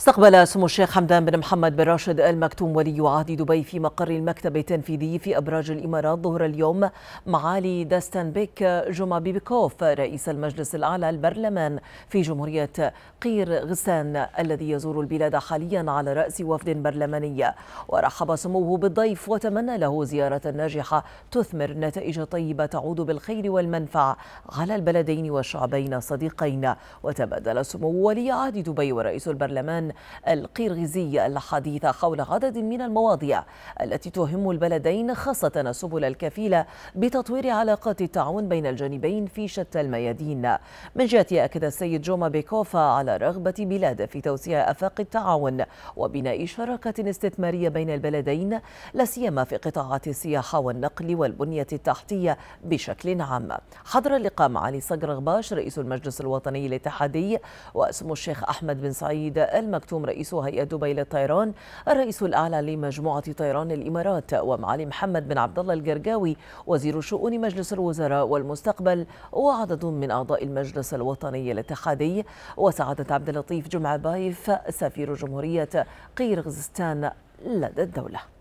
استقبل سمو الشيخ حمدان بن محمد بن راشد ال مكتوم ولي عهد دبي في مقر المكتب التنفيذي في ابراج الامارات ظهر اليوم معالي داستان بيك جوما بيبيكوف رئيس المجلس الاعلى البرلمان في جمهوريه قير غسان الذي يزور البلاد حاليا على راس وفد برلماني ورحب سموه بالضيف وتمنى له زياره ناجحه تثمر نتائج طيبه تعود بالخير والمنفعه على البلدين والشعبين الصديقين وتبادل سمو ولي عهد دبي ورئيس البرلمان عن القرغيزية الحديثة حول عدد من المواضيع التي تهم البلدين خاصة السبل الكفيلة بتطوير علاقات التعاون بين الجانبين في شتى الميادين من جهة أكد السيد جوما بيكوفا على رغبة بلاده في توسيع أفاق التعاون وبناء شراكة استثمارية بين البلدين لا سيما في قطاعات السياحة والنقل والبنية التحتية بشكل عام حضر اللقاء مع علي صقر غباش رئيس المجلس الوطني الاتحادي واسم الشيخ أحمد بن سعيد المغربي مكتوم رئيس هيئة دبي للطيران الرئيس الأعلى لمجموعة طيران الإمارات ومعالي محمد بن عبد الله الجرجاوي وزير شؤون مجلس الوزراء والمستقبل وعدد من أعضاء المجلس الوطني الاتحادي وسعادة عبد اللطيف جمعة بايف سفير جمهورية قيرغزستان لدى الدولة